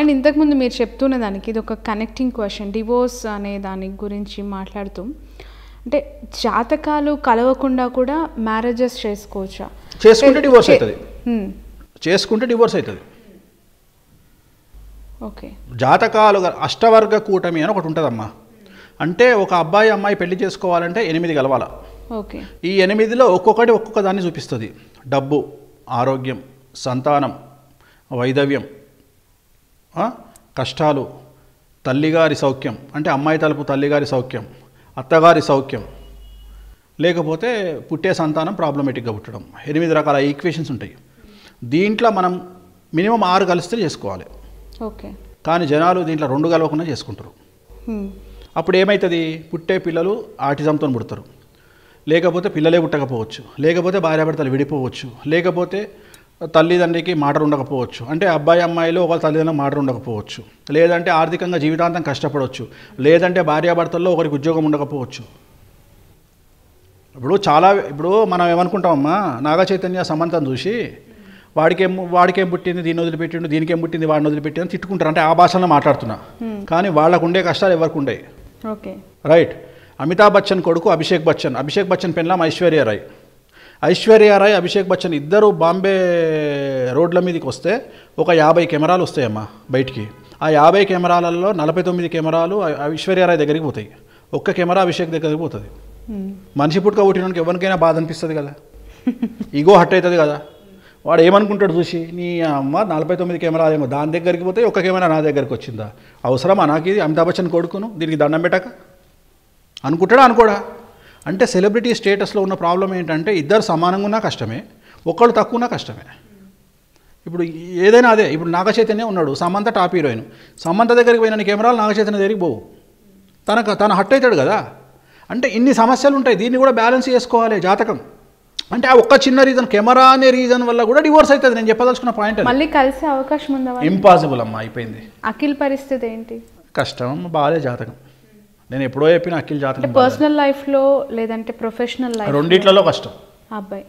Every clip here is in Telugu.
అండ్ ఇంతకుముందు మీరు చెప్తున్న దానికి ఇది ఒక కనెక్టింగ్ క్వశ్చన్ డివోర్స్ అనే దాని గురించి మాట్లాడుతూ అంటే జాతకాలు కలవకుండా కూడా మ్యారేజెస్ చేసుకోవచ్చా చేసుకుంటే డివోర్స్ అవుతుంది చేసుకుంటే డివోర్స్ అవుతుంది ఓకే జాతకాలు అష్టవర్గ కూటమి అని ఒకటి ఉంటుందమ్మా అంటే ఒక అబ్బాయి అమ్మాయి పెళ్లి చేసుకోవాలంటే ఎనిమిది కలవాల ఓకే ఈ ఎనిమిదిలో ఒక్కొక్కటి ఒక్కొక్క దాన్ని చూపిస్తుంది డబ్బు ఆరోగ్యం సంతానం వైదవ్యం కష్టాలు తల్లిగారి సౌఖ్యం అంటే అమ్మాయి తలుపు తల్లిగారి సౌఖ్యం అత్తగారి సౌఖ్యం లేకపోతే పుట్టే సంతానం ప్రాబ్లమేటిక్గా పుట్టడం ఎనిమిది రకాల ఈక్వేషన్స్ ఉంటాయి దీంట్లో మనం మినిమం ఆరు కలిస్తే చేసుకోవాలి ఓకే కానీ జనాలు దీంట్లో రెండు కలవకుండా చేసుకుంటారు అప్పుడు ఏమవుతుంది పుట్టే పిల్లలు ఆటిజంతో పుడతారు లేకపోతే పిల్లలే పుట్టకపోవచ్చు లేకపోతే భార్యాభర్తలు విడిపోవచ్చు లేకపోతే తల్లిదండ్రికి మాటలు ఉండకపోవచ్చు అంటే అబ్బాయి అమ్మాయిలు ఒకరు తల్లిదండ్రులు మాటలు ఉండకపోవచ్చు లేదంటే ఆర్థికంగా జీవితాంతం కష్టపడవచ్చు లేదంటే భార్యాభర్తల్లో ఒకరికి ఉద్యోగం ఉండకపోవచ్చు ఇప్పుడు చాలా ఇప్పుడు మనం ఏమనుకుంటామమ్మా నాగ చైతన్య సమంతం చూసి వాడికేం వాడికేం పుట్టింది దీన్ని వదిలిపెట్టిండు దీనికేం పుట్టింది వాడిని వదిలిపెట్టింది తిట్టుకుంటారు అంటే ఆ భాషలో మాట్లాడుతున్నా కానీ వాళ్ళకు ఉండే కష్టాలు ఎవరికి ఉండేవి ఓకే రైట్ అమితాబ్ బచ్చన్ కొడుకు అభిషేక్ బచ్చన్ అభిషేక్ బచ్చన్ పెళ్ళం ఐశ్వర్య రాయ్ ఐశ్వర్య రాయ్ అభిషేక్ బచ్చన్ ఇద్దరు బాంబే రోడ్ల మీదకి వస్తే ఒక యాభై కెమెరాలు వస్తాయమ్మా బయటికి ఆ యాభై కెమెరాలలో నలభై తొమ్మిది కెమెరాలు ఐశ్వర్యారాయ్ దగ్గరికి పోతాయి ఒక్క కెమెరా అభిషేక్ దగ్గరికి పోతుంది మనిషి పుట్టుక పుట్టినకి ఎవరికైనా బాధ అనిపిస్తుంది కదా ఇగో హట్ అవుతుంది కదా వాడు ఏమనుకుంటాడు చూసి నీ అమ్మ నలభై తొమ్మిది కెమెరాలు ఏమో దాని దగ్గరికి పోతే ఒక్క కెమెరా నా దగ్గరికి వచ్చిందా అవసరమా నాకు ఇది అమితాబ్ బచ్చన్ కొడుకును దీనికి దండం పెట్టక అనుకుంటాడా అనుకోడా అంటే సెలబ్రిటీ స్టేటస్లో ఉన్న ప్రాబ్లం ఏంటంటే ఇద్దరు సమానంగా ఉన్నా కష్టమే ఒక్కళ్ళు తక్కువ ఉన్నా కష్టమే ఇప్పుడు ఏదైనా అదే ఇప్పుడు నాగచైతన్య ఉన్నాడు సమంత టాప్ హీరోయిన్ సమంత దగ్గరికి పోయిన కెమెరాలు నాగచైతన్య దగ్గరికి పోవు తనకు తన హట్ అవుతాడు కదా అంటే ఇన్ని సమస్యలు ఉంటాయి దీన్ని కూడా బ్యాలెన్స్ చేసుకోవాలి జాతకం అంటే ఆ ఒక్క చిన్న రీజన్ కెమెరా అనే రీజన్ వల్ల కూడా డివోర్స్ అవుతుంది నేను చెప్పదలుచుకున్న పాయింట్ మళ్ళీ కలిసే అవకాశం ఉందా ఇంపాసిబుల్ అమ్మా అయిపోయింది అఖిల్ పరిస్థితి ఏంటి కష్టం బాగాలే జాతకం నేను ఎప్పుడో చెప్పిన అఖిల్ జాతకం పర్సనల్ లైఫ్లో లేదంటే ప్రొఫెషనల్ లైఫ్ రెండిట్లలో కష్టం అబ్బాయి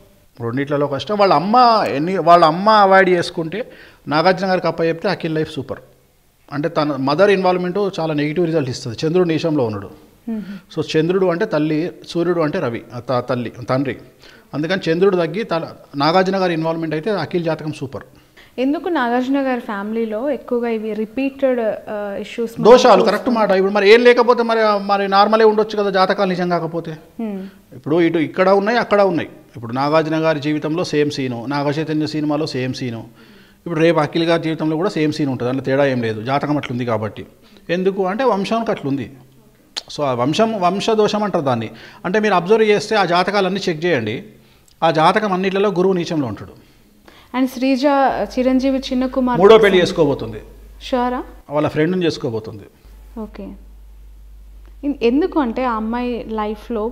రెండిట్లలో కష్టం వాళ్ళ అమ్మ ఎన్ని వాళ్ళ అమ్మ అవాయిడ్ చేసుకుంటే నాగార్జున గారికి అప్పయ్య చెప్తే అఖిల్ లైఫ్ సూపర్ అంటే తన మదర్ ఇన్వాల్వ్మెంట్ చాలా నెగిటివ్ రిజల్ట్ ఇస్తుంది చంద్రుడు నీషంలో ఉన్నాడు సో చంద్రుడు అంటే తల్లి సూర్యుడు అంటే రవి తల్లి తండ్రి అందుకని చంద్రుడు తగ్గి నాగార్జున గారి ఇన్వాల్వ్మెంట్ అయితే అఖిల్ జాతకం సూపర్ ఎందుకు నాగార్జున గారి ఫ్యామిలీలో ఎక్కువగా ఇవి రిపీటెడ్ ఇష్యూస్ దోషాలు కరెక్ట్ మాట ఇప్పుడు మరి ఏం లేకపోతే మరి మరి నార్మలే ఉండొచ్చు కదా జాతకాలు నిజం కాకపోతే ఇప్పుడు ఇటు ఇక్కడ ఉన్నాయి అక్కడ ఉన్నాయి ఇప్పుడు నాగార్జున గారి జీవితంలో సేమ్ సీను నాగచైతన్య సినిమాలో సేమ్ సీను ఇప్పుడు రేపు అఖిల్ గారి జీవితంలో కూడా సేమ్ సీన్ ఉంటుంది అందులో తేడా ఏం లేదు జాతకం అట్లుంది కాబట్టి ఎందుకు అంటే వంశానికి అట్లుంది సో ఆ వంశం వంశదోషం అంటారు దాన్ని అంటే మీరు అబ్జర్వ్ చేస్తే ఆ జాతకాలన్నీ చెక్ చేయండి ఆ జాతకం అన్నిట్లలో గురువు నీచంలో ఉంటాడు అండ్ శ్రీజ చిరంజీవి చిన్న కుమార్ మూడో పెళ్లి చేసుకోబోతుంది షూరా వాళ్ళ ఫ్రెండ్ని చేసుకోబోతుంది ఓకే ఎందుకు అంటే ఆ అమ్మాయి లైఫ్లో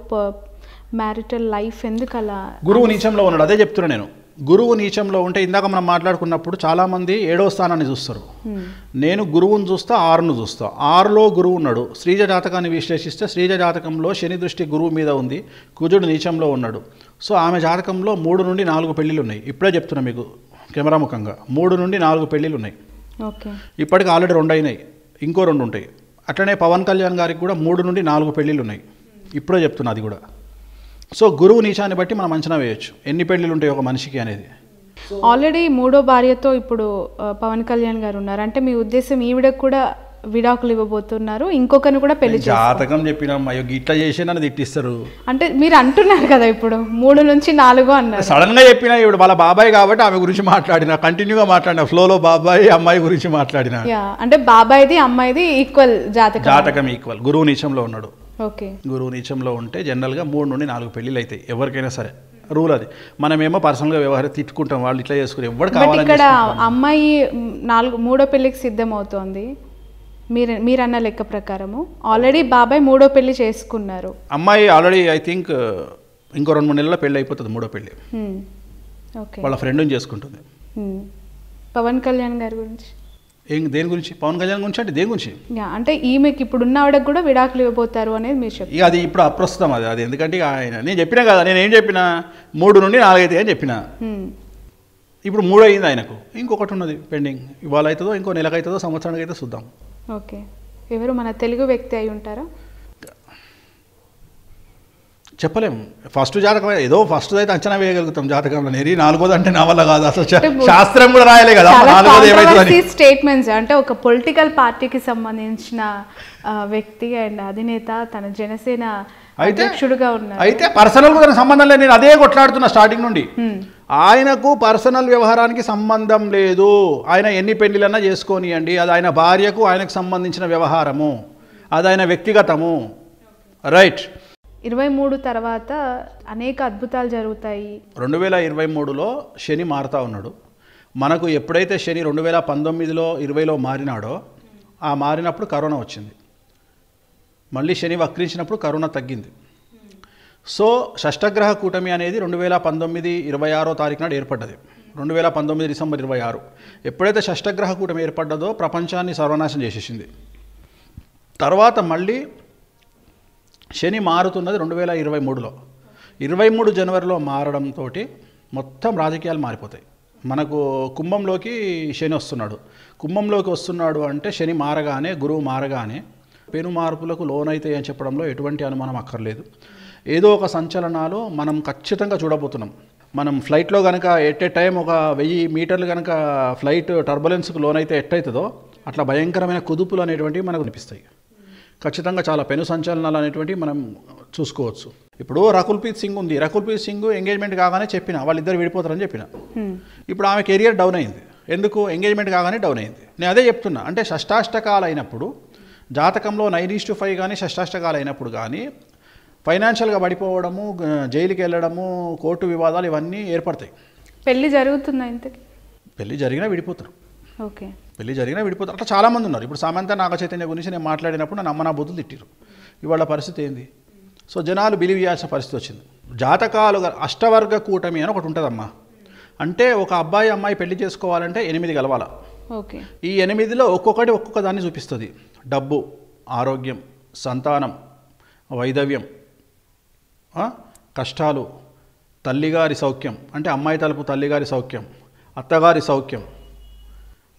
మ్యారిటల్ లైఫ్ ఎందుకు అలా గురువు నిజంలో ఉన్నాడు అదే చెప్తున్నా నేను గురువు నీచంలో ఉంటే ఇందాక మనం మాట్లాడుకున్నప్పుడు చాలామంది ఏడో స్థానాన్ని చూస్తారు నేను గురువును చూస్తా ఆరును చూస్తా ఆరులో గురువు ఉన్నాడు శ్రీజ జాతకాన్ని విశ్లేషిస్తే శ్రీజ జాతకంలో శని దృష్టి గురువు మీద ఉంది కుజుడు నీచంలో ఉన్నాడు సో ఆమె జాతకంలో మూడు నుండి నాలుగు పెళ్ళిళ్ళు ఉన్నాయి ఇప్పుడే చెప్తున్నా మీకు కెమెరా ముఖంగా మూడు నుండి నాలుగు పెళ్ళిళ్ళు ఉన్నాయి ఇప్పటికి ఆల్రెడీ రెండు అయినాయి ఇంకో రెండు ఉంటాయి అట్లనే పవన్ కళ్యాణ్ గారికి కూడా మూడు నుండి నాలుగు పెళ్ళిళ్ళు ఉన్నాయి ఇప్పుడే చెప్తున్నా అది కూడా సో గురువు నీచాన్ని బట్టి మనం అంచనా వేయొచ్చు ఎన్ని పెళ్ళిళ్ళు ఉంటాయి ఒక మనిషికి అనేది ఆల్రెడీ మూడో భార్యతో ఇప్పుడు పవన్ కళ్యాణ్ గారు ఉన్నారు అంటే మీ ఉద్దేశం ఈవిడకు కూడా విడాకులు ఇవ్వబోతున్నారు ఇంకొకరిని కూడా పెళ్లి జాతకం చెప్పిన అయ్యో ఇట్లా చేసి నన్ను తిట్టిస్తారు అంటే మీరు అంటున్నారు కదా ఇప్పుడు మూడు నుంచి నాలుగు అన్నారు సడన్ గా చెప్పిన ఇప్పుడు వాళ్ళ బాబాయ్ కాబట్టి ఆమె గురించి మాట్లాడిన కంటిన్యూగా మాట్లాడిన ఫ్లోలో బాబాయ్ అమ్మాయి గురించి మాట్లాడిన అంటే బాబాయ్ది అమ్మాయిది ఈక్వల్ జాతకం జాతకం ఈక్వల్ గురువు నిచంలో ఉన్నాడు ఓకే గురువు నీచంలో ఉంటే జనరల్గా మూడు నుండి నాలుగు పెళ్ళిళ్ళు అవుతాయి ఎవరికైనా సరే రూల్ అది మనమేమో పర్సనల్గా వ్యవహారం తిట్టుకుంటాం వాళ్ళు ఇట్లా చేసుకుని ఎవరు కావాలి ఇక్కడ అమ్మాయి నాలుగు మూడో పెళ్ళికి సిద్ధమవుతోంది మీరు మీరన్న లెక్క ప్రకారము ఆల్రెడీ బాబాయ్ మూడో పెళ్లి చేసుకున్నారు అమ్మాయి ఆల్రెడీ ఐ థింక్ ఇంకో రెండు మూడు నెలల పెళ్ళి అయిపోతుంది మూడో పెళ్ళి hmm. వాళ్ళ ఫ్రెండ్ చేసుకుంటుంది hmm. పవన్ కళ్యాణ్ గారి గురించి దేని గురించి పవన్ కళ్యాణ్ గురించి అంటే దేని గురించి అంటే ఈమెకి ఇప్పుడు ఉన్న ఆవిడకు కూడా విడాకులు ఇవ్వబోతారు అనేది మీరు చెప్పి అది ఇప్పుడు అప్రస్తుతం అది అది ఎందుకంటే ఆయన నేను చెప్పినా కదా నేను ఏం చెప్పిన మూడు నుండి నాలుగైతే అని చెప్పిన ఇప్పుడు మూడు అయింది ఆయనకు ఇంకొకటి ఉన్నది పెండింగ్ ఇవాళ అవుతుందో ఇంకో నెలకైతుందో అవుతుందో సంవత్సరానికి అయితే చూద్దాం ఓకే ఎవరు మన తెలుగు వ్యక్తి అయి ఉంటారా చెప్పలేము ఫస్ట్ జాతకం ఏదో ఫస్ట్ అయితే అంచనా వేయగలుగుతాం జాతకంలో నేరి నాలుగోది అంటే నా వల్ల కాదు అసలు శాస్త్రం కూడా రాయలే కదా స్టేట్మెంట్స్ అంటే ఒక పొలిటికల్ పార్టీకి సంబంధించిన వ్యక్తి అండ్ అధినేత తన జనసేన అయితే అయితే పర్సనల్ కూడా సంబంధం లేదు నేను అదే కొట్లాడుతున్నా స్టార్టింగ్ నుండి ఆయనకు పర్సనల్ వ్యవహారానికి సంబంధం లేదు ఆయన ఎన్ని పెళ్లిలన్నా చేసుకోనియండి అది ఆయన భార్యకు ఆయనకు సంబంధించిన వ్యవహారము అది ఆయన వ్యక్తిగతము రైట్ ఇరవై మూడు తర్వాత అనేక అద్భుతాలు జరుగుతాయి రెండు వేల ఇరవై మూడులో శని మారుతా ఉన్నాడు మనకు ఎప్పుడైతే శని రెండు వేల పంతొమ్మిదిలో ఇరవైలో మారినాడో ఆ మారినప్పుడు కరోనా వచ్చింది మళ్ళీ శని వక్రించినప్పుడు కరోనా తగ్గింది సో షష్టగ్రహ కూటమి అనేది రెండు వేల పంతొమ్మిది ఇరవై ఆరో తారీఖు నాడు ఏర్పడ్డది రెండు వేల పంతొమ్మిది డిసెంబర్ ఇరవై ఆరు ఎప్పుడైతే షష్టగ్రహ కూటమి ఏర్పడ్డదో ప్రపంచాన్ని సర్వనాశం చేసేసింది తర్వాత మళ్ళీ శని మారుతున్నది రెండు వేల ఇరవై మూడులో ఇరవై మూడు జనవరిలో మారడంతో మొత్తం రాజకీయాలు మారిపోతాయి మనకు కుంభంలోకి శని వస్తున్నాడు కుంభంలోకి వస్తున్నాడు అంటే శని మారగానే గురువు మారగానే పెను మార్పులకు లోనైతాయి అని చెప్పడంలో ఎటువంటి అనుమానం అక్కర్లేదు ఏదో ఒక సంచలనాలు మనం ఖచ్చితంగా చూడబోతున్నాం మనం ఫ్లైట్లో కనుక ఎట్ ఏ టైం ఒక వెయ్యి మీటర్లు కనుక ఫ్లైట్ టర్బులెన్స్కి లోనైతే ఎట్టయితుందో అట్లా భయంకరమైన కుదుపులు అనేటువంటివి మనకు అనిపిస్తాయి ఖచ్చితంగా చాలా పెను సంచలనాలు అనేటువంటివి మనం చూసుకోవచ్చు ఇప్పుడు రకుల్ప్రీత్ సింగ్ ఉంది రకుల్ప్రీత్ సింగ్ ఎంగేజ్మెంట్ కాగానే చెప్పిన వాళ్ళిద్దరు విడిపోతారని చెప్పిన ఇప్పుడు ఆమె కెరియర్ డౌన్ అయింది ఎందుకు ఎంగేజ్మెంట్ కాగానే డౌన్ అయింది నేను అదే చెప్తున్నా అంటే షష్టాష్టకాలు అయినప్పుడు జాతకంలో నైన్ ఈస్ టు ఫైవ్ కానీ షష్టాష్టకాలు అయినప్పుడు కానీ ఫైనాన్షియల్గా పడిపోవడము జైలుకి వెళ్ళడము కోర్టు వివాదాలు ఇవన్నీ ఏర్పడతాయి పెళ్లి జరుగుతుంది ఇంతకి పెళ్లి జరిగినా విడిపోతారు ఓకే పెళ్ళి జరిగినా విడిపోతారు అట్లా చాలామంది ఉన్నారు ఇప్పుడు సామంత నాగ చైతన్య గురించి నేను మాట్లాడినప్పుడు నన్ను అమ్మనా బుద్ధులు తిట్టారు ఇవాళ పరిస్థితి ఏంది సో జనాలు బిలీవ్ చేయాల్సిన పరిస్థితి వచ్చింది జాతకాలు అష్టవర్గ కూటమి అని ఒకటి ఉంటుందమ్మా అంటే ఒక అబ్బాయి అమ్మాయి పెళ్లి చేసుకోవాలంటే ఎనిమిది గలవాల ఓకే ఈ ఎనిమిదిలో ఒక్కొక్కటి ఒక్కొక్క దాన్ని చూపిస్తుంది డబ్బు ఆరోగ్యం సంతానం వైదవ్యం కష్టాలు తల్లిగారి సౌఖ్యం అంటే అమ్మాయి తలుపు తల్లిగారి సౌఖ్యం అత్తగారి సౌఖ్యం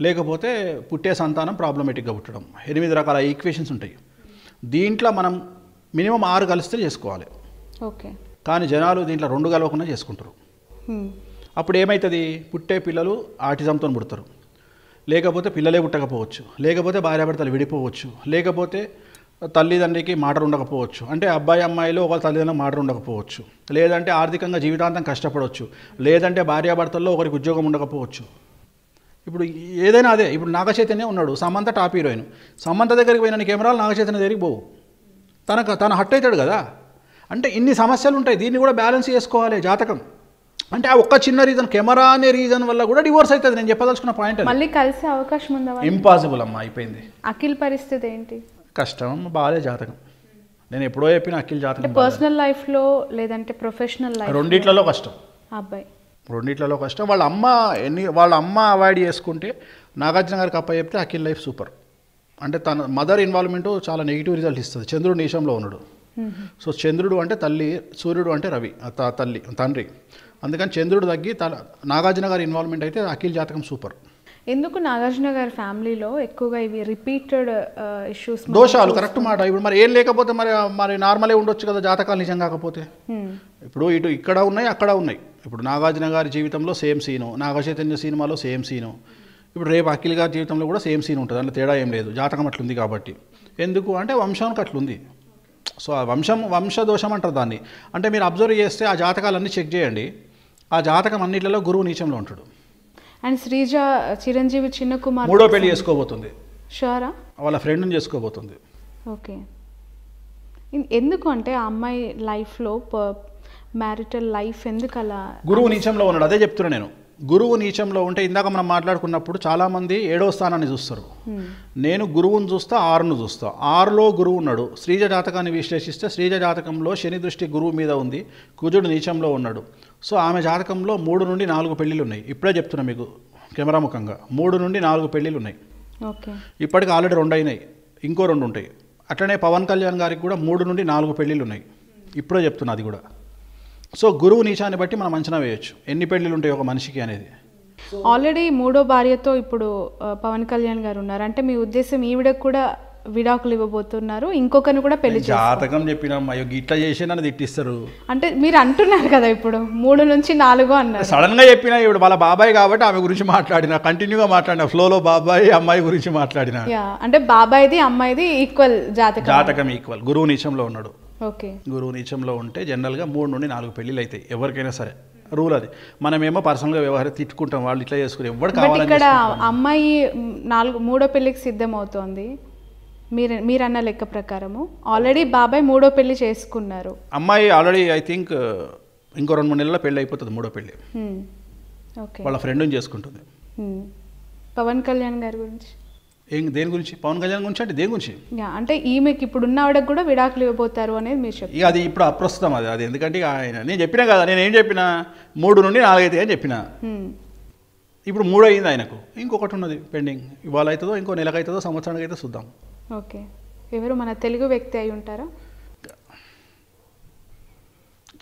లేకపోతే పుట్టే సంతానం ప్రాబ్లమేటిక్గా పుట్టడం ఎనిమిది రకాల ఈక్వేషన్స్ ఉంటాయి దీంట్లో మనం మినిమం ఆరు కలిస్తే చేసుకోవాలి ఓకే కానీ జనాలు దీంట్లో రెండు కలవకుండా చేసుకుంటారు అప్పుడు ఏమవుతుంది పుట్టే పిల్లలు ఆటిజంతో పుడతారు లేకపోతే పిల్లలే పుట్టకపోవచ్చు లేకపోతే భార్యాభర్తలు విడిపోవచ్చు లేకపోతే తల్లిదండ్రికి మాటలు ఉండకపోవచ్చు అంటే అబ్బాయి అమ్మాయిలు ఒకరి తల్లిదండ్రులు మాటలు ఉండకపోవచ్చు లేదంటే ఆర్థికంగా జీవితాంతం కష్టపడవచ్చు లేదంటే భార్యాభర్తల్లో ఒకరికి ఉద్యోగం ఉండకపోవచ్చు ఇప్పుడు ఏదైనా అదే ఇప్పుడు నాగచైతన్య ఉన్నాడు సమంత టాప్ హీరోయిన్ సమంత దగ్గరికి పోయిన కెమెరాలు నాగచైతన్య దగ్గరికి పోవు తనకు తన హట్ అవుతాడు కదా అంటే ఇన్ని సమస్యలు ఉంటాయి దీన్ని కూడా బ్యాలెన్స్ చేసుకోవాలి జాతకం అంటే ఆ ఒక్క చిన్న రీజన్ కెమెరా అనే రీజన్ వల్ల కూడా డివోర్స్ అవుతుంది నేను చెప్పదలుచుకున్న పాయింట్ మళ్ళీ కలిసే అవకాశం ఉందా ఇంపాసిబుల్ అమ్మా అయిపోయింది అఖిల్ పరిస్థితి ఏంటి కష్టం బాగాలే జాతకం నేను ఎప్పుడో చెప్పిన అఖిల్ జాతకం పర్సనల్ లైఫ్లో లేదంటే ప్రొఫెషనల్ లైఫ్ రెండిట్లలో కష్టం అబ్బాయి రెండిట్లలో కష్టం వాళ్ళ అమ్మ ఎన్ని వాళ్ళ అమ్మ అవాయిడ్ చేసుకుంటే నాగార్జున గారికి అప్ప చెప్తే అఖిల్ లైఫ్ సూపర్ అంటే తన మదర్ ఇన్వాల్వ్మెంట్ చాలా నెగిటివ్ రిజల్ట్ ఇస్తుంది చంద్రుడు నీషంలో ఉన్నాడు సో చంద్రుడు అంటే తల్లి సూర్యుడు అంటే రవి తల్లి తండ్రి అందుకని చంద్రుడు తగ్గి తన నాగార్జున గారి ఇన్వాల్వ్మెంట్ అయితే అఖిల్ జాతకం సూపర్ ఎందుకు నాగార్జున గారి ఫ్యామిలీలో ఎక్కువగా ఇవి రిపీటెడ్ ఇష్యూస్ uh, దోషాలు కరెక్ట్ మాట ఇప్పుడు మరి ఏం లేకపోతే మరి మరి నార్మలే ఉండొచ్చు కదా జాతకాలు నిజం కాకపోతే ఇప్పుడు ఇటు ఇక్కడ ఉన్నాయి అక్కడ ఉన్నాయి ఇప్పుడు నాగార్జున గారి జీవితంలో సేమ్ సీను నాగచైతన్య సినిమాలో సేమ్ సీను ఇప్పుడు రేపు అఖిల్ గారి జీవితంలో కూడా సేమ్ సీన్ ఉంటుంది అందులో తేడా ఏం లేదు జాతకం అట్లుంది కాబట్టి ఎందుకు అంటే వంశానికి అట్లుంది సో ఆ వంశం వంశదోషం అంటారు దాన్ని అంటే మీరు అబ్జర్వ్ చేస్తే ఆ జాతకాలన్నీ చెక్ చేయండి ఆ జాతకం అన్నింటిలో గురువు నీచంలో ఉంటాడు అండ్ శ్రీజ చిరంజీవి చిన్న కుమార్ మూడో పెళ్లి చేసుకోబోతుంది షూరా వాళ్ళ ఫ్రెండ్ని చేసుకోబోతుంది ఓకే ఎందుకు అంటే ఆ అమ్మాయి లైఫ్లో మ్యారిటల్ లైఫ్ ఎందుకు అలా గురువు నీచంలో ఉన్నాడు అదే చెప్తున్నా నేను గురువు నీచంలో ఉంటే ఇందాక మనం మాట్లాడుకున్నప్పుడు చాలామంది ఏడో స్థానాన్ని చూస్తారు hmm. నేను గురువును చూస్తా ఆరును చూస్తా ఆరులో గురువు ఉన్నాడు శ్రీజ జాతకాన్ని విశ్లేషిస్తే శ్రీజ జాతకంలో శని దృష్టి గురువు మీద ఉంది కుజుడు నీచంలో ఉన్నాడు సో ఆమె జాతకంలో మూడు నుండి నాలుగు పెళ్ళిళ్ళు ఉన్నాయి ఇప్పుడే చెప్తున్నా మీకు కెమెరా ముఖంగా మూడు నుండి నాలుగు పెళ్ళిళ్ళు ఉన్నాయి ఇప్పటికి ఆల్రెడీ రెండు అయినాయి ఇంకో రెండు ఉంటాయి అట్లనే పవన్ కళ్యాణ్ గారికి కూడా మూడు నుండి నాలుగు పెళ్ళిళ్ళు ఉన్నాయి ఇప్పుడే చెప్తున్నా అది కూడా సో గురువు నీచాన్ని బట్టి మనం అంచనా వేయొచ్చు ఎన్ని పెళ్ళిలు ఉంటాయి ఒక మనిషికి అనేది ఆల్రెడీ మూడో భార్యతో ఇప్పుడు పవన్ కళ్యాణ్ గారు ఉన్నారు అంటే మీ ఉద్దేశం ఈవిడకు కూడా విడాకులు ఇవ్వబోతున్నారు ఇంకొకరిని కూడా పెళ్లి జాతకం చెప్పిన ఇట్లా చేసి నన్ను తిట్టిస్తారు అంటే మీరు అంటున్నారు కదా ఇప్పుడు మూడు నుంచి నాలుగు అన్నారు సడన్ గా చెప్పిన ఇప్పుడు వాళ్ళ బాబాయ్ కాబట్టి ఆమె గురించి మాట్లాడిన కంటిన్యూగా మాట్లాడిన ఫ్లోలో బాబాయ్ అమ్మాయి గురించి మాట్లాడిన అంటే బాబాయ్ది అమ్మాయిది ఈక్వల్ జాతకం జాతకం ఈక్వల్ గురువు నీచంలో ఉన్నాడు ఓకే గురువు నీచంలో ఉంటే జనరల్గా మూడు నుండి నాలుగు పెళ్లిలు అయితే ఎవరికైనా సరే రూల్ అది మనమేమో పర్సనల్గా వ్యవహారం తిట్టుకుంటాం వాళ్ళు ఇట్లా చేసుకుని ఎవరు ఇక్కడ అమ్మాయి నాలుగు మూడో పెళ్ళికి సిద్ధమవుతోంది మీరు మీరన్న లెక్క ప్రకారము ఆల్రెడీ బాబాయ్ మూడో పెళ్లి చేసుకున్నారు అమ్మాయి ఆల్రెడీ ఐ థింక్ ఇంకో రెండు మూడు నెలల్లో పెళ్ళి అయిపోతుంది మూడో పెళ్ళి ఓకే hmm. వాళ్ళ ఫ్రెండ్ చేసుకుంటుంది hmm. పవన్ కళ్యాణ్ గారి గురించి ఏం దేని గురించి పవన్ కళ్యాణ్ గురించి అంటే దేని గురించి అంటే ఈమెకి ఇప్పుడు ఉన్న ఆవిడకు కూడా విడాకులు ఇవ్వబోతారు అనేది మీరు చెప్పి అది ఇప్పుడు అప్రస్తుతం అది అది ఎందుకంటే ఆయన నేను చెప్పినా కదా నేను ఏం చెప్పిన మూడు నుండి నాలుగైతే అని చెప్పిన hmm. ఇప్పుడు మూడు అయింది ఆయనకు ఇంకొకటి ఉన్నది పెండింగ్ ఇవాళ అవుతుందో ఇంకో నెలకైతుందో సంవత్సరానికి అయితే చూద్దాం ఓకే ఎవరు మన తెలుగు వ్యక్తి అయి ఉంటారా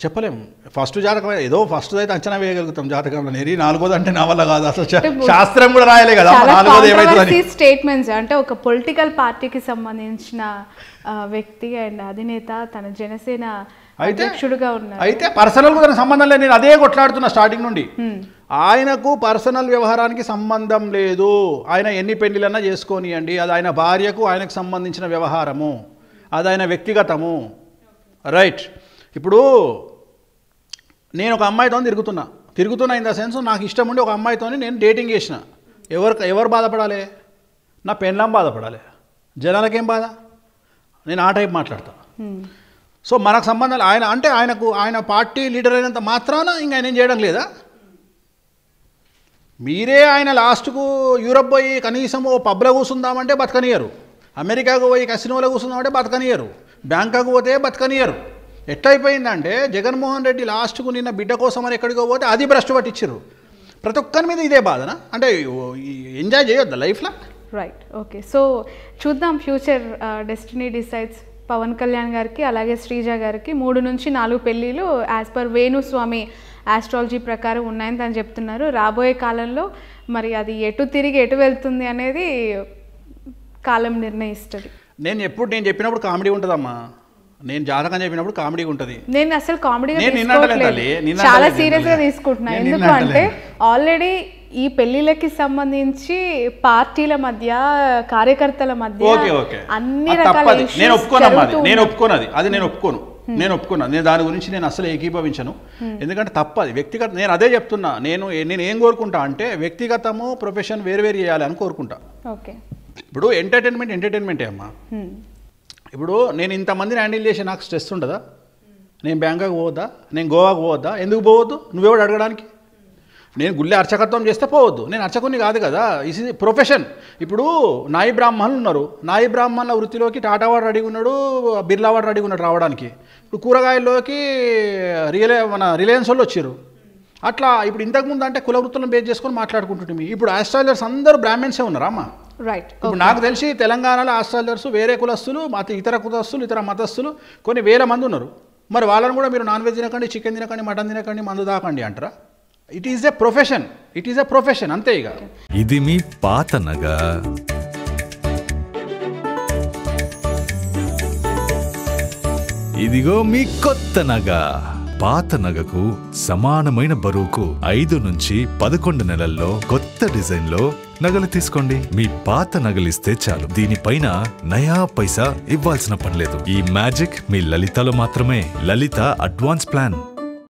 చెప్పలేము ఫస్ట్ జాతకం ఏదో ఫస్ట్ అయితే అంచనా వేయగలుగుతాం జాతకంలో నేరి నాలుగోది అంటే నా వల్ల కాదు అసలు శాస్త్రం కూడా రాయలే కదా నాలుగోది ఏమైతుంది స్టేట్మెంట్స్ అంటే ఒక పొలిటికల్ పార్టీకి సంబంధించిన వ్యక్తి అండ్ అధినేత తన జనసేన అయితే అయితే పర్సనల్ కూడా సంబంధం లేదు నేను అదే కొట్లాడుతున్నా స్టార్టింగ్ నుండి ఆయనకు పర్సనల్ వ్యవహారానికి సంబంధం లేదు ఆయన ఎన్ని పెళ్లిలన్నా చేసుకోనియండి అది ఆయన భార్యకు ఆయనకు సంబంధించిన వ్యవహారము అది ఆయన వ్యక్తిగతము రైట్ ఇప్పుడు నేను ఒక అమ్మాయితో తిరుగుతున్నా తిరుగుతున్నా ఇన్ ద సెన్స్ నాకు ఇష్టం ఉండి ఒక అమ్మాయితో నేను డేటింగ్ చేసిన ఎవరు ఎవరు బాధపడాలి నా పెళ్ళం బాధపడాలి జనాలకేం బాధ నేను ఆ టైప్ మాట్లాడతా సో మనకు సంబంధాలు ఆయన అంటే ఆయనకు ఆయన పార్టీ లీడర్ అయినంత మాత్రాన ఇంకా ఆయన ఏం చేయడం లేదా మీరే ఆయన లాస్ట్కు యూరప్ పోయి కనీసం ఓ పబ్లో కూర్చుందామంటే బతకనియరు అమెరికాకు పోయి కసినోలో కూర్చుందామంటే బతకనియరు బ్యాంకాకు పోతే బతకనియరు ఎట్లయిపోయిందంటే జగన్మోహన్ రెడ్డి లాస్ట్కు నిన్న బిడ్డ కోసం అని ఎక్కడికో పోతే అది భ్రష్టు పట్టించారు ప్రతి ఒక్కరి మీద ఇదే బాధన అంటే ఎంజాయ్ చేయొద్దా లైఫ్లో రైట్ ఓకే సో చూద్దాం future destiny decides Pavan Kalyan గారికి అలాగే శ్రీజ గారికి మూడు నుంచి నాలుగు పెళ్ళిళ్ళు యాజ్ పర్ వేణుస్వామి ఆస్ట్రాలజీ ప్రకారం ఉన్నాయని తను చెప్తున్నారు రాబోయే కాలంలో మరి అది ఎటు తిరిగి ఎటు వెళ్తుంది అనేది కాలం నిర్ణయిస్తుంది నేను ఎప్పుడు నేను చెప్పినప్పుడు కామెడీ ఉంటుందమ్మా నేను జాతకం చెప్పినప్పుడు కామెడీ ఉంటుంది నేను అసలు కామెడీ చాలా సీరియస్ గా తీసుకుంటున్నాను ఎందుకంటే ఆల్రెడీ ఈ పెళ్లిళ్ళకి సంబంధించి పార్టీల మధ్య కార్యకర్తల మధ్య అన్ని నేను ఒప్పుకోనది నేను అది నేను ఒప్పుకోను నేను ఒప్పుకున్నాను నేను దాని గురించి నేను అసలు ఏకీభవించను ఎందుకంటే తప్పది వ్యక్తిగత నేను అదే చెప్తున్నా నేను నేను ఏం కోరుకుంటా అంటే వ్యక్తిగతము ప్రొఫెషన్ వేరువేరు చేయాలి అని కోరుకుంటా ఓకే ఇప్పుడు ఎంటర్టైన్మెంట్ ఎంటర్టైన్మెంటే అమ్మా ఇప్పుడు నేను ఇంతమందిని హ్యాండిల్ చేసి నాకు స్ట్రెస్ ఉండదా నేను బ్యాంకాక్ పోవద్దా నేను గోవాకు పోవద్దా ఎందుకు పోవద్దు నువ్వెవడు అడగడానికి నేను గుళ్ళే అర్చకత్వం చేస్తే పోవద్దు నేను అర్చకుని కాదు కదా ఇస్ ఇది ప్రొఫెషన్ ఇప్పుడు నాయి బ్రాహ్మణులు ఉన్నారు నాయి బ్రాహ్మణుల వృత్తిలోకి టాటావాడు అడిగి ఉన్నాడు బిర్లావాడు అడిగి ఉన్నాడు రావడానికి ఇప్పుడు కూరగాయల్లోకి రియలే మన రిలయన్స్ వాళ్ళు వచ్చారు అట్లా ఇప్పుడు ఇంతకుముందు అంటే కుల వృత్తులను బేస్ చేసుకొని మాట్లాడుకుంటుంటే ఇప్పుడు ఆస్ట్రాలజర్స్ అందరూ బ్రాహ్మణ్సే ఉన్నారమ్మా రైట్ ఇప్పుడు నాకు తెలిసి తెలంగాణలో ఆస్ట్రాలజర్స్ వేరే కులస్తులు ఇతర కులస్తులు ఇతర మతస్థులు కొన్ని వేల మంది ఉన్నారు మరి వాళ్ళని కూడా మీరు నాన్ వెజ్ తినకండి చికెన్ తినకండి మటన్ తినకండి మందు తాకండి అంటారా it is a profession it is a profession అంతే ఇక ఇది మీ పాత నగ ఇదిగో మీ కొత్త నగ పాత నగకు సమానమైన బరువుకు ఐదు నుంచి పదకొండు నెలల్లో కొత్త డిజైన్లో నగలు తీసుకోండి మీ పాత నగలిస్తే చాలు దీనిపైన నయా పైసా ఇవ్వాల్సిన పని లేదు ఈ మ్యాజిక్ మీ లలితలో మాత్రమే లలిత అడ్వాన్స్ ప్లాన్